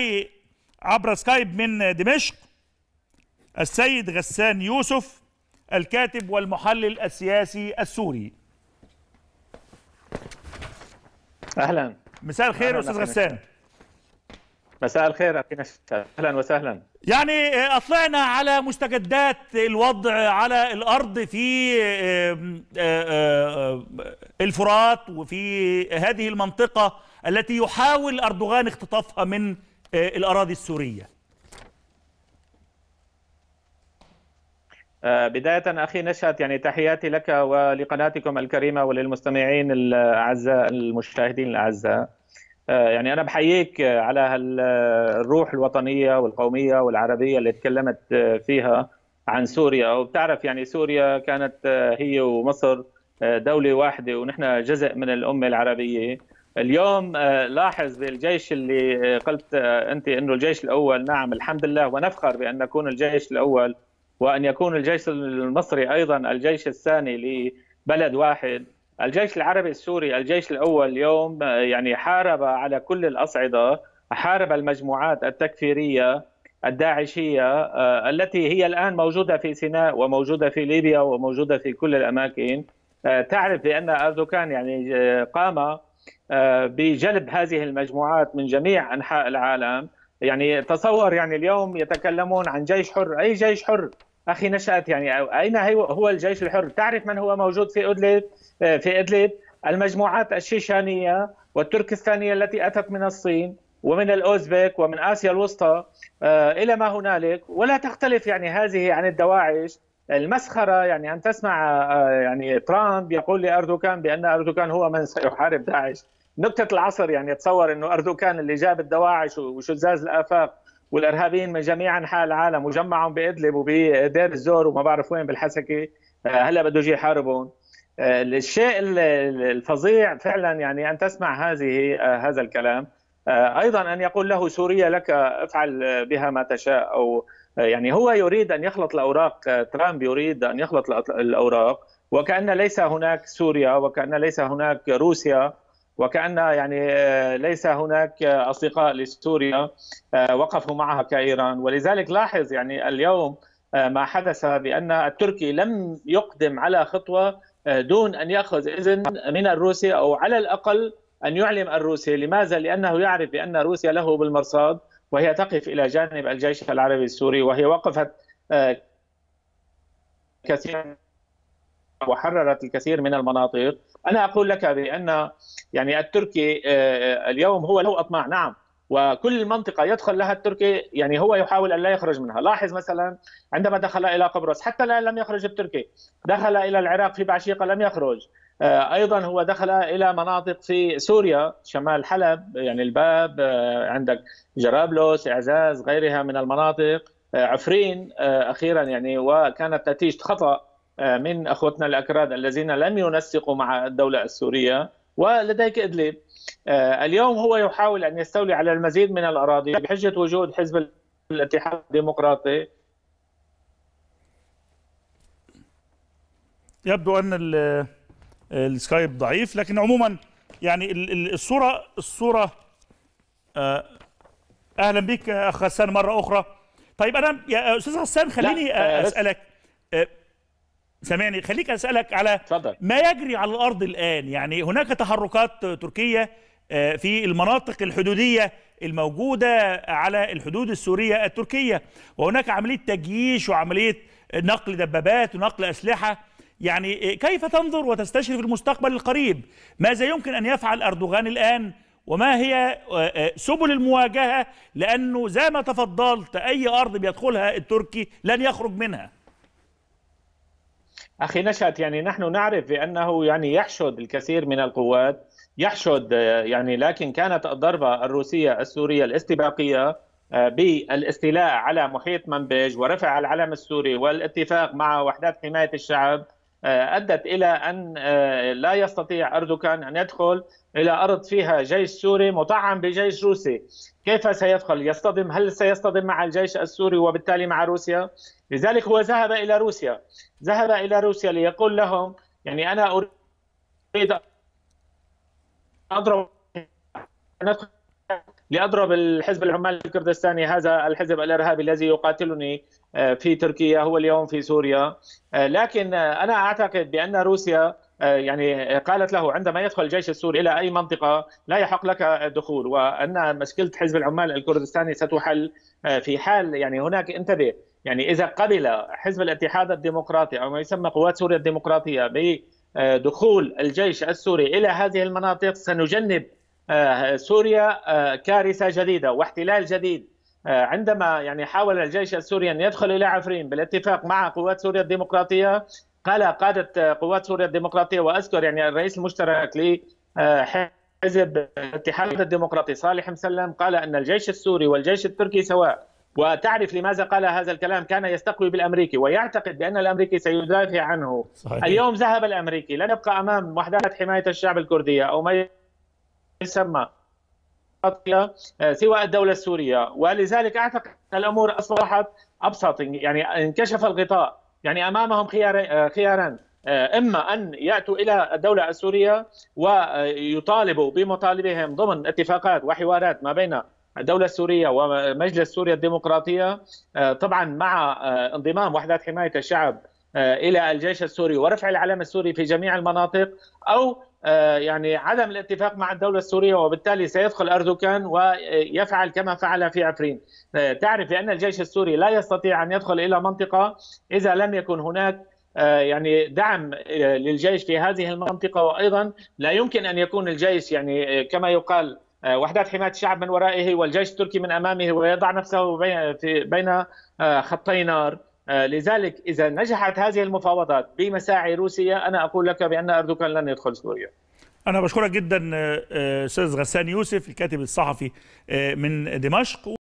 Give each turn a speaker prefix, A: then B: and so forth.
A: معي عبر سكايب من دمشق السيد غسان يوسف الكاتب والمحلل السياسي السوري
B: اهلا مساء الخير استاذ غسان مساء الخير اخي اهلا وسهلا
A: يعني آه، اطلعنا على مستجدات الوضع على الارض في آه، آه، الفرات وفي هذه المنطقه التي يحاول اردوغان اختطافها من آه، الأراضي السورية
B: آه، بداية أخي نشأت يعني تحياتي لك ولقناتكم الكريمة وللمستمعين الأعزاء المشاهدين الأعزاء آه، يعني أنا بحييك على الروح الوطنية والقومية والعربية اللي تكلمت فيها عن سوريا وبتعرف يعني سوريا كانت هي ومصر دولة واحدة ونحن جزء من الأمة العربية اليوم آه، لاحظ الجيش اللي آه، قلت آه، انت انه الجيش الاول نعم الحمد لله ونفخر بان نكون الجيش الاول وان يكون الجيش المصري ايضا الجيش الثاني لبلد واحد الجيش العربي السوري الجيش الاول اليوم يعني حارب على كل الاصعده حارب المجموعات التكفيريه الداعشيه التي هي الان موجوده في سيناء وموجوده في ليبيا وموجوده في كل الاماكن تعرف بان اردوغان يعني قام آه، بجلب هذه المجموعات من جميع انحاء العالم يعني تصور يعني اليوم يتكلمون عن جيش حر اي جيش حر اخي نشات يعني اين هو الجيش الحر تعرف من هو موجود في ادلب آه، في ادلب المجموعات الشيشانيه والتركستانيه التي اتت من الصين ومن الاوزبك ومن اسيا الوسطى آه، الى ما هنالك ولا تختلف يعني هذه عن الدواعش المسخره يعني ان تسمع آه، يعني ترامب يقول لاردوغان بان اردوغان هو من سيحارب داعش نكته العصر يعني تصور انه اردوغان اللي جاب الدواعش وشزاز الافاق والارهابيين من جميع انحاء العالم وجمعهم بادلب وبدير الزور وما بعرف وين بالحسكه آه، هلا بده يجي يحاربهم آه، الشيء الفظيع فعلا يعني ان تسمع هذه هذا الكلام ايضا ان يقول له سوريا لك افعل بها ما تشاء او يعني هو يريد ان يخلط الاوراق ترامب يريد ان يخلط الاوراق وكان ليس هناك سوريا وكان ليس هناك روسيا وكان يعني آه، ليس هناك اصدقاء لسوريا آه، وقفوا معها كايران ولذلك لاحظ يعني اليوم آه، ما حدث بان التركي لم يقدم على خطوه دون ان ياخذ اذن من الروسي او على الاقل ان يعلم الروسي لماذا لانه يعرف بان روسيا له بالمرصاد وهي تقف إلى جانب الجيش العربي السوري وهي وقفت آه، كثيرا وحررت الكثير من المناطق أنا أقول لك بأن يعني التركي آه، اليوم هو له أطماع نعم وكل منطقة يدخل لها التركي يعني هو يحاول أن لا يخرج منها لاحظ مثلا عندما دخل إلى قبرص حتى الآن لم يخرج التركي دخل إلى العراق في بعشيقة لم يخرج آه، ايضا هو دخل الى مناطق في سوريا شمال حلب يعني الباب آه، عندك جرابلس اعزاز غيرها من المناطق آه، عفرين اخيرا يعني وكانت نتيجه خطا من اخوتنا الاكراد الذين لم ينسقوا مع الدوله السوريه ولديك ادلب اليوم هو يحاول ان يستولي على المزيد من الاراضي بحجه وجود حزب الاتحاد الديمقراطي
A: يبدو ان السكايب ضعيف لكن عموما يعني الصوره الصوره آه، اهلا بك آه، اخ غسان مره اخرى طيب انا يا استاذ غسان خليني آه، اسالك سامعني خليك اسالك على ما يجري على الارض الان يعني هناك تحركات تركيه في المناطق الحدوديه الموجوده على الحدود السوريه التركيه وهناك عمليه تجييش وعمليه نقل دبابات ونقل اسلحه يعني كيف تنظر وتستشرف المستقبل القريب ماذا يمكن أن يفعل أردوغان الآن وما هي آه، آه، سبل المواجهة لأنه زي ما تفضلت أي أرض بيدخلها التركي لن يخرج منها
B: أخي نشأت يعني نحن نعرف بأنه يعني يحشد الكثير من القوات يحشد آه، يعني لكن كانت الضربة الروسية السورية الاستباقية بالاستيلاء على محيط منبج ورفع العلم السوري والاتفاق مع وحدات حماية الشعب آه، ادت الى ان آه، لا يستطيع اردوغان ان يدخل الى ارض فيها جيش سوري مطعم بجيش روسي، كيف سيدخل؟ يصطدم هل سيصطدم مع الجيش السوري وبالتالي مع روسيا؟ لذلك هو ذهب الى روسيا، ذهب الى روسيا ليقول لهم يعني انا اريد اضرب لأضرب الحزب العمال الكردستاني هذا الحزب الإرهابي الذي يقاتلني آه، في تركيا هو اليوم في سوريا آه، لكن آه، أنا أعتقد بأن روسيا يعني قالت له عندما يدخل الجيش السوري الى اي منطقه لا يحق لك الدخول وان مشكله حزب العمال الكردستاني ستحل في حال يعني هناك انتبه يعني اذا قبل حزب الاتحاد الديمقراطي او ما يسمى قوات سوريا الديمقراطيه بدخول الجيش السوري الى هذه المناطق سنجنب آه، سوريا آه، كارثه جديده واحتلال جديد آه، عندما يعني حاول الجيش السوري ان يدخل الى عفرين بالاتفاق مع قوات سوريا الديمقراطيه قال قاده قوات سوريا الديمقراطيه واذكر يعني الرئيس المشترك لحزب الاتحاد الديمقراطي صالح مسلم قال ان الجيش السوري والجيش التركي سواء وتعرف لماذا قال هذا الكلام كان يستقوي بالامريكي ويعتقد بان الامريكي سيدافع عنه صحيح. اليوم ذهب الامريكي لن يبقى امام وحدات حمايه الشعب الكرديه او ما يسمى آه، سوى الدولة السورية ولذلك أعتقد الأمور أصبحت أبسط يعني انكشف الغطاء يعني أمامهم خيار آه، خياران آه، إما أن يأتوا إلى الدولة السورية ويطالبوا بمطالبهم ضمن اتفاقات وحوارات ما بين الدولة السورية ومجلس سوريا الديمقراطية طبعا مع انضمام وحدات حماية الشعب إلى الجيش السوري ورفع العلم السوري في جميع المناطق أو آه، يعني عدم الاتفاق مع الدولة السورية وبالتالي سيدخل أردوغان ويفعل كما فعل في عفرين آه، تعرف أن الجيش السوري لا يستطيع أن يدخل إلى منطقة إذا لم يكن هناك آه، يعني دعم للجيش في هذه المنطقة وأيضا لا يمكن أن يكون الجيش يعني كما يقال وحدات حماية الشعب من ورائه والجيش التركي من أمامه ويضع نفسه بين خطي نار آه، لذلك إذا نجحت هذه المفاوضات بمساعي روسيا أنا أقول لك بأن أردوغان لن يدخل سوريا
A: أنا بشكرك جدا آه، آه، أستاذ غسان يوسف الكاتب الصحفي من دمشق